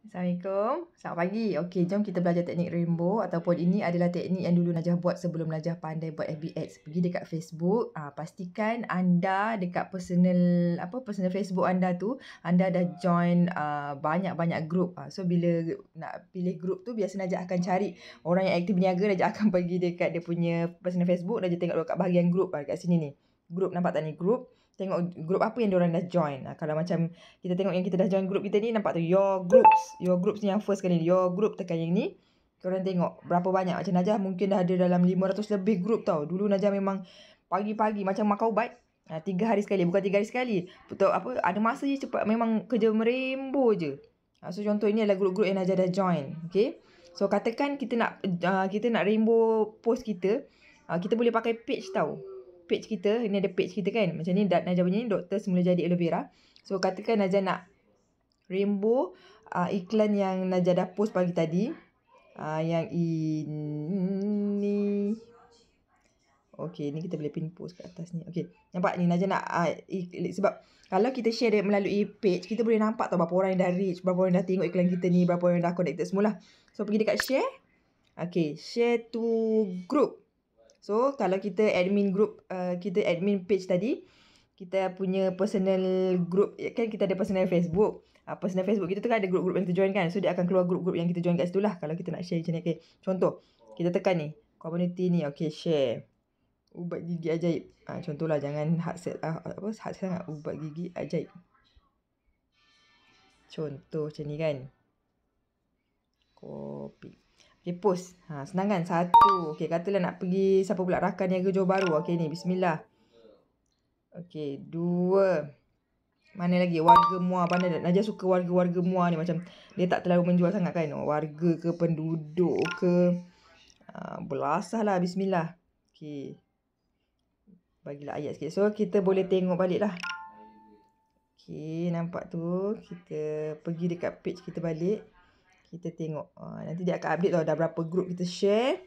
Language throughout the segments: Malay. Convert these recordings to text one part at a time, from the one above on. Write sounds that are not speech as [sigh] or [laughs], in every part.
Assalamualaikum. Selamat pagi. Okey, hmm. jom kita belajar teknik rainbow ataupun hmm. ini adalah teknik yang dulu Najah buat sebelum Najah pandai buat FB Pergi dekat Facebook, uh, pastikan anda dekat personal apa personal Facebook anda tu, anda dah join ah, banyak-banyak group. Uh, so bila nak pilih group tu biasa Najah akan cari orang yang aktif berniaga, Najah akan [laughs] pergi dekat dia punya personal Facebook, Najah tengok dekat bahagian group uh, dekat sini ni group nampak tak ni group tengok group apa yang diorang dah join ha, kalau macam kita tengok yang kita dah join group kita ni nampak tu your groups your groups ni yang first kali your group tekan yang ni korang tengok berapa banyak macam Najah mungkin dah ada dalam 500 lebih group tau dulu Najah memang pagi-pagi macam makau ubat ah, ha, tiga hari sekali bukan tiga hari sekali betul apa ada masa je cepat memang kerja merembo je ha, so contoh ini adalah group-group yang Najah dah join okay So katakan kita nak uh, kita nak rainbow post kita, uh, kita boleh pakai page tau page kita, ini ada page kita kan. Macam ni Najah punya ni, doktor semula jadi aloe vera. So katakan Najah nak rainbow uh, iklan yang Najah dah post pagi tadi. Uh, yang ini. Okay, ni kita boleh pin post kat atas ni. Okay, nampak ni Najah nak uh, ikl- sebab kalau kita share melalui page, kita boleh nampak tau berapa orang yang dah reach, berapa orang yang dah tengok iklan kita ni, berapa orang yang dah connected semula. So pergi dekat share. Okay, share to group. So kalau kita admin group uh, kita admin page tadi kita punya personal group kan kita ada personal Facebook. Uh, personal Facebook kita tu kan ada group-group yang kita join kan. So dia akan keluar group-group yang kita join kat situ lah kalau kita nak share macam ni. Okay. Contoh kita tekan ni community ni okay share. Ubat gigi ajaib. Ah, Contoh lah jangan hard set ah apa hard set sangat ubat gigi ajaib. Contoh macam ni kan. Copy Okay, post. Ha, senang kan? Satu. Okay, katalah nak pergi siapa pula rakan niaga jauh baru. Okay, ni. Bismillah. Okay, dua. Mana lagi? Warga muar. Mana Najah suka warga-warga muar ni macam dia tak terlalu menjual sangat kan? Oh, warga ke penduduk ke? Ha, belasah lah. Bismillah. Okay. Bagilah ayat sikit. So, kita boleh tengok balik lah. Okay, nampak tu. Kita pergi dekat page kita balik kita tengok uh, nanti dia akan update tau lah dah berapa group kita share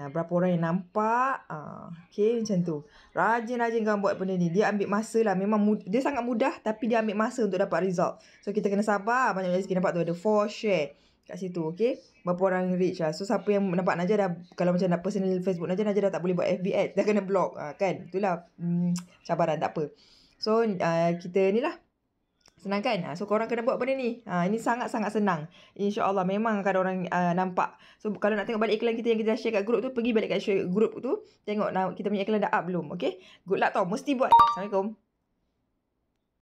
uh, berapa orang yang nampak uh, okay macam tu rajin-rajin kau buat benda ni dia ambil masa lah memang dia sangat mudah tapi dia ambil masa untuk dapat result so kita kena sabar banyak-banyak sikit nampak tu ada 4 share kat situ okay berapa orang reach lah so siapa yang nampak Najah dah kalau macam nak personal Facebook Najah Najah dah tak boleh buat FB ad dah kena block kan itulah hmm, cabaran tak apa so uh, kita ni lah Senang kan? Ha, so korang kena buat benda ni. Ha, ini sangat-sangat senang. InsyaAllah memang akan orang uh, nampak. So kalau nak tengok balik iklan kita yang kita dah share kat grup tu, pergi balik kat share grup tu. Tengok Nah kita punya iklan dah up belum. Okay? Good luck tau. Mesti buat. Assalamualaikum.